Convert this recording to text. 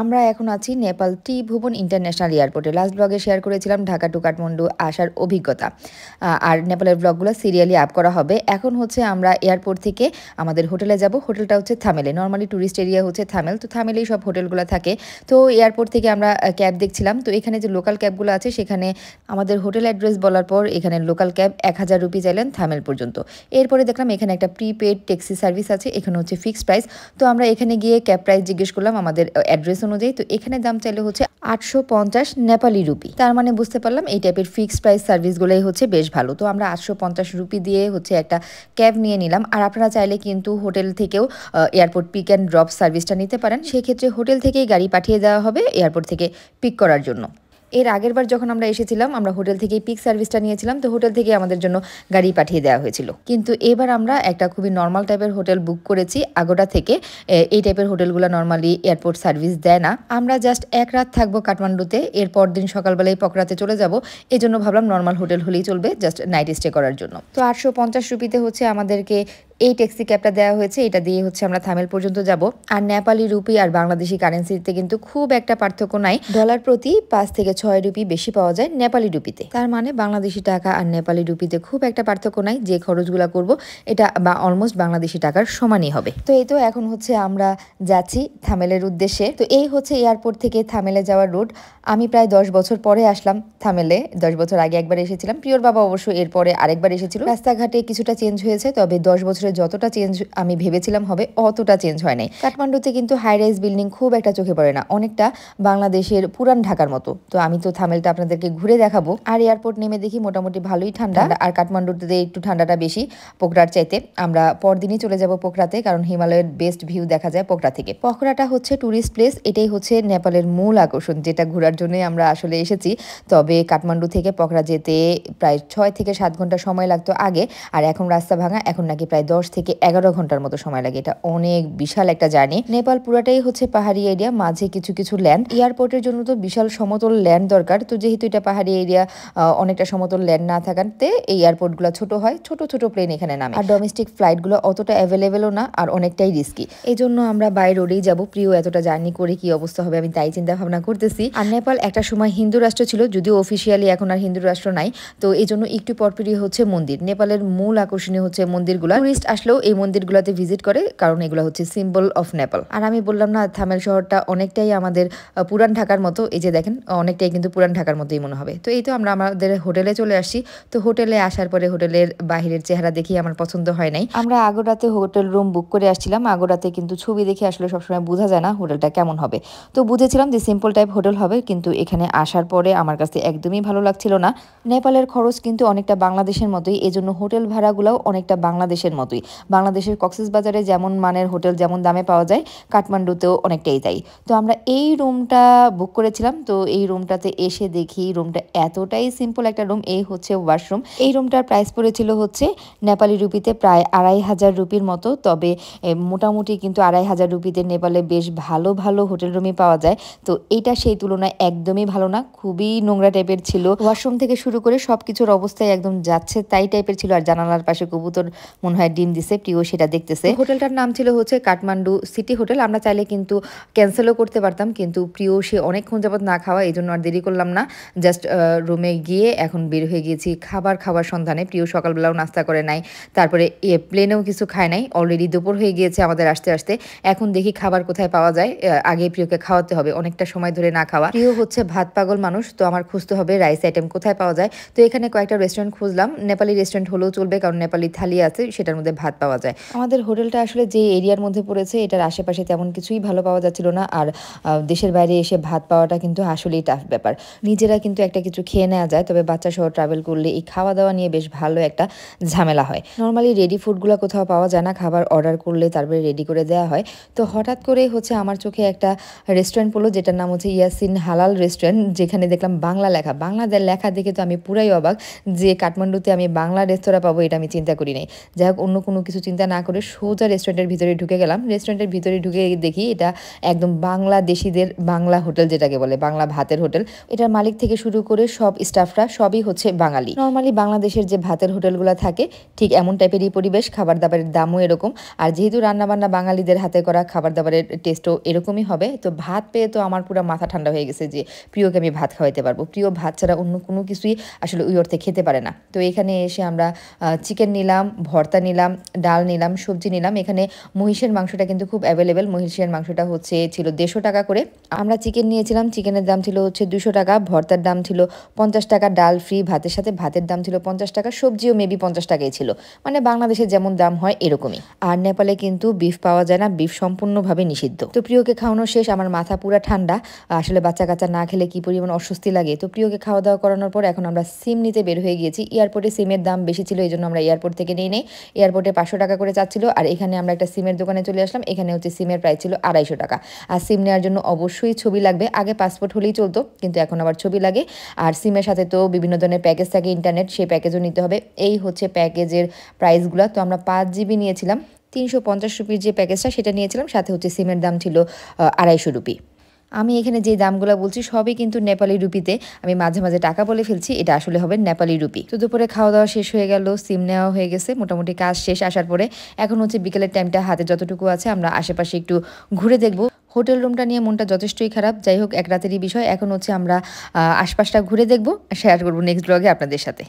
আমরা এখন আছি নেপাল টি ভুবন ইন্টারন্যাশনাল এয়ারপোর্টে লাস্ট ব্লগে শেয়ার করেছিলাম ঢাকা টু কাঠমান্ডু আসার অভিজ্ঞতা আর নেপালের ব্লগগুলো সিরিয়ালি আপ করা হবে এখন হচ্ছে আমরা এয়ারপোর্ট থেকে আমাদের হোটেলে যাব হোটেলটা হচ্ছে থামেলে নর্মালি ট্যুরিস্ট এরিয়া হচ্ছে থামেল তো থামেলেই সব হোটেলগুলো থাকে তো এয়ারপোর্ট থেকে আমরা ক্যাব দেখছিলাম তো এখানে যে লোকাল ক্যাবগুলো আছে সেখানে আমাদের হোটেল অ্যাড্রেস বলার পর এখানে লোকাল ক্যাব এক হাজার রুপি চাইলেন থামেল পর্যন্ত এরপরে দেখলাম এখানে একটা প্রিপেড ট্যাক্সি সার্ভিস আছে এখানে হচ্ছে ফিক্সড প্রাইস তো আমরা এখানে গিয়ে ক্যাব প্রাইস জিজ্ঞেস করলাম আমাদের অ্যাড্রেস প্রাইস অনুযায়ী তো এখানে দাম চাইলে হচ্ছে আটশো পঞ্চাশ নেপালি রুপি তার মানে বুঝতে পারলাম এই টাইপের ফিক্সড প্রাইস সার্ভিসগুলোই হচ্ছে বেশ ভালো তো আমরা আটশো পঞ্চাশ রুপি দিয়ে হচ্ছে একটা ক্যাব নিয়ে নিলাম আর আপনারা চাইলে কিন্তু হোটেল থেকেও এয়ারপোর্ট পিক অ্যান্ড ড্রপ সার্ভিসটা নিতে পারেন সেক্ষেত্রে হোটেল থেকেই গাড়ি পাঠিয়ে দেওয়া হবে এয়ারপোর্ট থেকে পিক করার জন্য এর আগের বার যখন আমরা এসেছিলাম আমরা হোটেল থেকেই পিক সার্ভিসটা নিয়েছিলাম তো হোটেল থেকে আমাদের জন্য গাড়ি পাঠিয়ে দেওয়া হয়েছিল কিন্তু এবার আমরা একটা খুবই নর্মাল টাইপের হোটেল বুক করেছি আগোটা থেকে এই টাইপের হোটেলগুলো নর্মালি এয়ারপোর্ট সার্ভিস দেয় না আমরা জাস্ট এক রাত থাকবো কাঠমান্ডুতে এর দিন সকালবেলায় পকড়াতে চলে যাব এই জন্য ভাবলাম নর্মাল হোটেল হলেই চলবে জাস্ট নাইট স্টে করার জন্য তো আটশো পঞ্চাশ রুপিতে হচ্ছে আমাদেরকে এই ট্যাক্সি ক্যাবটা দেওয়া হয়েছে এটা দিয়ে হচ্ছে আমরা থামেল পর্যন্ত যাব আর নেপালি রুপি আর বাংলাদেশি কারেন্সিতে কিন্তু খুব একটা পার্থক্য নাই ডলার প্রতি পাঁচ থেকে ছয় রুপি বেশি পাওয়া যায় নেপালি রুপিতে তার মানে বাংলাদেশি টাকা আর নেপালি রুপিতে খুব একটা পার্থক্য নাই যে খরচগুলো করব এটা বা অলমোস্ট বাংলাদেশি টাকার সমানই হবে তো এই তো এখন হচ্ছে আমরা যাচ্ছি থামেলের উদ্দেশ্যে তো এই হচ্ছে এয়ারপোর্ট থেকে থামেলে যাওয়ার রুট আমি প্রায় দশ বছর পরে আসলাম থামেলে দশ বছর আগে একবার এসেছিলাম প্রিয়র বাবা অবশ্য এরপরে আরেকবার এসেছিল রাস্তাঘাটে কিছুটা চেঞ্জ হয়েছে তবে দশ বছর আসলে যতটা চেঞ্জ আমি ভেবেছিলাম হবে অতটা চেঞ্জ হয় নাই কাঠমান্ডুতে কিন্তু হাই রাইজ বিল্ডিং খুব একটা চোখে পড়ে না অনেকটা বাংলাদেশের পুরান ঢাকার মতো তো আমি তো থামেলটা আপনাদেরকে ঘুরে দেখাবো আর এয়ারপোর্ট নেমে দেখি মোটামুটি ভালোই ঠান্ডা আর কাঠমান্ডুতে একটু ঠান্ডাটা বেশি পোকরার চাইতে আমরা পরদিনই চলে যাব পোকরাতে কারণ হিমালয়ের বেস্ট ভিউ দেখা যায় পোকরা থেকে পোকরাটা হচ্ছে ট্যুরিস্ট প্লেস এটাই হচ্ছে নেপালের মূল আকর্ষণ যেটা ঘোরার জন্যই আমরা আসলে এসেছি তবে কাঠমান্ডু থেকে পোকরা যেতে প্রায় ছয় থেকে সাত ঘন্টা সময় লাগতো আগে আর এখন রাস্তা ভাঙা এখন নাকি প্রায় দশ থেকে এগারো ঘন্টার মতো সময় লাগে এটা অনেক বিশাল একটা জার্নি নেপাল পুরাটাই হচ্ছে পাহাড়ি এরিয়া মাঝে কিছু কিছু ল্যান্ড এয়ারপোর্টের জন্য তো বিশাল সমতল ল্যান্ড দরকার তো যেহেতু এটা পাহাড়ি এরিয়া অনেকটা সমতল ল্যান্ড না থাকাতে এই এয়ারপোর্টগুলো ছোট হয় ছোট ছোট প্লেন এখানে নামে আর ডোমেস্টিক ফ্লাইটগুলো অতটা অ্যাভেলেবেলও না আর অনেকটাই রিস্কি এই জন্য আমরা বাই রোডেই যাবো প্রিয় এতটা জার্নি করে কি অবস্থা হবে আমি তাই চিন্তা ভাবনা করতেছি আর নেপাল একটা সময় হিন্দু রাষ্ট্র ছিল যদিও অফিসিয়ালি এখন আর হিন্দু রাষ্ট্র নাই তো এই জন্য একটু পরপরই হচ্ছে মন্দির নেপালের মূল আকর্ষণীয় হচ্ছে মন্দিরগুলো টুরিস্ট আসলেও এই মন্দিরগুলোতে ভিজিট করে কারণ এগুলো হচ্ছে সিম্বল অফ নেপাল আর আমি বললাম না থামেল শহরটা অনেকটাই আমাদের পুরান ঢাকার মতো এই যে দেখেন অনেকটাই কিন্তু পুরান ঢাকার মতোই মনে হবে তো এই তো আমরা আমাদের হোটেলে চলে আসছি তো হোটেলে আসার পরে হোটেলের বাহিরের চেহারা দেখি আমার পছন্দ হয় নাই আমরা আগোরাতে হোটেল রুম বুক করে আসছিলাম আগোরাতে কিন্তু ছবি দেখে আসলে সবসময় বোঝা যায় না হোটেলটা কেমন হবে তো বুঝেছিলাম যে সিম্পল টাইপ হোটেল হবে কিন্তু এখানে আসার পরে আমার কাছে একদমই ভালো লাগছিল না নেপালের খরচ কিন্তু অনেকটা বাংলাদেশের মতোই এজন্য হোটেল ভাড়াগুলোও অনেকটা বাংলাদেশের মতোই সাশ্রয়ী বাংলাদেশের বাজারে যেমন মানের হোটেল যেমন দামে পাওয়া যায় কাঠমান্ডুতেও অনেকটাই তাই তো আমরা এই রুমটা বুক করেছিলাম তো এই রুমটাতে এসে দেখি রুমটা এতটাই সিম্পল একটা রুম এই হচ্ছে ওয়াশরুম এই রুমটার প্রাইস পড়েছিল হচ্ছে নেপালি রুপিতে প্রায় আড়াই হাজার রুপির মতো তবে মোটামুটি কিন্তু আড়াই হাজার রুপিতে নেপালে বেশ ভালো ভালো হোটেল রুমই পাওয়া যায় তো এটা সেই তুলনায় একদমই ভালো না খুবই নোংরা টাইপের ছিল ওয়াশরুম থেকে শুরু করে সব কিছুর অবস্থায় একদম যাচ্ছে তাই টাইপের ছিল আর জানালার পাশে কবুতর মনে হয় দিন দিছে প্রিয় সেটা দেখতেছে হোটেলটার নাম ছিল হচ্ছে কাঠমান্ডু সিটি হোটেল আমরা চাইলে কিন্তু ক্যান্সেলও করতে পারতাম কিন্তু প্রিয় সে অনেকক্ষণ যাবত না খাওয়া এই জন্য আর দেরি করলাম না জাস্ট রুমে গিয়ে এখন বের হয়ে গিয়েছি খাবার খাবার সন্ধানে প্রিয় সকালবেলাও নাস্তা করে নাই তারপরে এ প্লেনেও কিছু খায় নাই অলরেডি দুপুর হয়ে গিয়েছে আমাদের আসতে আসতে এখন দেখি খাবার কোথায় পাওয়া যায় আগে প্রিয়কে খাওয়াতে হবে অনেকটা সময় ধরে না খাওয়া প্রিয় হচ্ছে ভাত পাগল মানুষ তো আমার খুঁজতে হবে রাইস আইটেম কোথায় পাওয়া যায় তো এখানে কয়েকটা রেস্টুরেন্ট খুঁজলাম নেপালি রেস্টুরেন্ট হলেও চলবে কারণ নেপালি থালি আছে সেটার মধ্যে ভাত পাওয়া যায় আমাদের হোটেলটা আসলে যে এরিয়ার মধ্যে পড়েছে এটার আশেপাশে তেমন কিছুই ভালো পাওয়া যাচ্ছিল না আর দেশের বাইরে এসে ভাত পাওয়াটা কিন্তু আসলেই টাফ ব্যাপার নিজেরা কিন্তু একটা কিছু খেয়ে নেওয়া যায় তবে বাচ্চা সহ ট্রাভেল করলে এই খাওয়া দাওয়া নিয়ে বেশ ভালো একটা ঝামেলা হয় নর্মালি রেডি ফুডগুলো কোথাও পাওয়া যায় না খাবার অর্ডার করলে তারপরে রেডি করে দেওয়া হয় তো হঠাৎ করে হচ্ছে আমার চোখে একটা রেস্টুরেন্ট পড়লো যেটার নাম হচ্ছে ইয়াসিন হালাল রেস্টুরেন্ট যেখানে দেখলাম বাংলা লেখা বাংলাদের লেখা দেখে তো আমি পুরাই অবাক যে কাঠমান্ডুতে আমি বাংলা রেস্তোরাঁ পাবো এটা আমি চিন্তা করি নাই যাই হোক অন্য অন্য কোনো কিছু চিন্তা না করে সোজা রেস্টুরেন্টের ভিতরে ঢুকে গেলাম রেস্টুরেন্টের ভিতরে ঢুকে দেখি এটা একদম বাংলাদেশিদের বাংলা হোটেল যেটাকে বলে বাংলা ভাতের হোটেল এটার মালিক থেকে শুরু করে সব স্টাফরা সবই হচ্ছে বাঙালি নর্মালি বাংলাদেশের যে ভাতের হোটেলগুলো থাকে ঠিক এমন টাইপেরই পরিবেশ খাবার দাবারের দামও এরকম আর যেহেতু রান্নাবান্না বাঙালিদের হাতে করা খাবার দাবারের টেস্টও এরকমই হবে তো ভাত পেয়ে তো আমার পুরো মাথা ঠান্ডা হয়ে গেছে যে প্রিয়কে আমি ভাত খাওয়াইতে পারবো প্রিয় ভাত ছাড়া অন্য কোনো কিছুই আসলে ওই অর্থে খেতে পারে না তো এখানে এসে আমরা চিকেন নিলাম ভর্তা নিলাম নিলাম ডাল নিলাম সবজি নিলাম এখানে মহিষের মাংসটা কিন্তু খুব অ্যাভেলেবেল মহিষের মাংসটা হচ্ছে ছিল দেড়শো টাকা করে আমরা চিকেন নিয়েছিলাম চিকেনের দাম ছিল হচ্ছে দুশো টাকা ভর্তার দাম ছিল পঞ্চাশ টাকা ডাল ফ্রি ভাতের সাথে ভাতের দাম ছিল পঞ্চাশ টাকা সবজিও মেবি পঞ্চাশ টাকাই ছিল মানে বাংলাদেশের যেমন দাম হয় এরকমই আর নেপালে কিন্তু বিফ পাওয়া যায় না বিফ সম্পূর্ণভাবে নিষিদ্ধ তো প্রিয়কে খাওয়ানো শেষ আমার মাথা পুরা ঠান্ডা আসলে বাচ্চা কাচ্চা না খেলে কি পরিমাণ অস্বস্তি লাগে তো প্রিয়কে খাওয়া দাওয়া করানোর পর এখন আমরা সিম নিতে বের হয়ে গিয়েছি এয়ারপোর্টে সিমের দাম বেশি ছিল এই জন্য আমরা এয়ারপোর্ট থেকে নিয়ে নেই এয়ারপোর্ট এয়ারপোর্টে পাঁচশো টাকা করে চাচ্ছিল আর এখানে আমরা একটা সিমের দোকানে চলে আসলাম এখানে হচ্ছে সিমের প্রাইস ছিল আড়াইশো টাকা আর সিম নেওয়ার জন্য অবশ্যই ছবি লাগবে আগে পাসপোর্ট হলেই চলতো কিন্তু এখন আবার ছবি লাগে আর সিমের সাথে তো বিভিন্ন ধরনের প্যাকেজ থাকে ইন্টারনেট সেই প্যাকেজও নিতে হবে এই হচ্ছে প্যাকেজের প্রাইসগুলো তো আমরা পাঁচ জিবি নিয়েছিলাম তিনশো পঞ্চাশ রুপির যে প্যাকেজটা সেটা নিয়েছিলাম সাথে হচ্ছে সিমের দাম ছিল আড়াইশো রুপি আমি এখানে যে দামগুলো বলছি সবই কিন্তু নেপালি রুপিতে আমি মাঝে মাঝে টাকা বলে ফেলছি এটা আসলে হবে নেপালি রুপি তো দুপুরে খাওয়া দাওয়া শেষ হয়ে গেল সিম নেওয়া হয়ে গেছে মোটামুটি কাজ শেষ আসার পরে এখন হচ্ছে বিকেলের টাইমটা হাতে যতটুকু আছে আমরা আশেপাশে একটু ঘুরে দেখব হোটেল রুমটা নিয়ে মনটা যথেষ্টই খারাপ যাই হোক এক রাতেরই বিষয় এখন হচ্ছে আমরা আশপাশটা ঘুরে দেখব শেয়ার করবো নেক্সট ব্লগে আপনাদের সাথে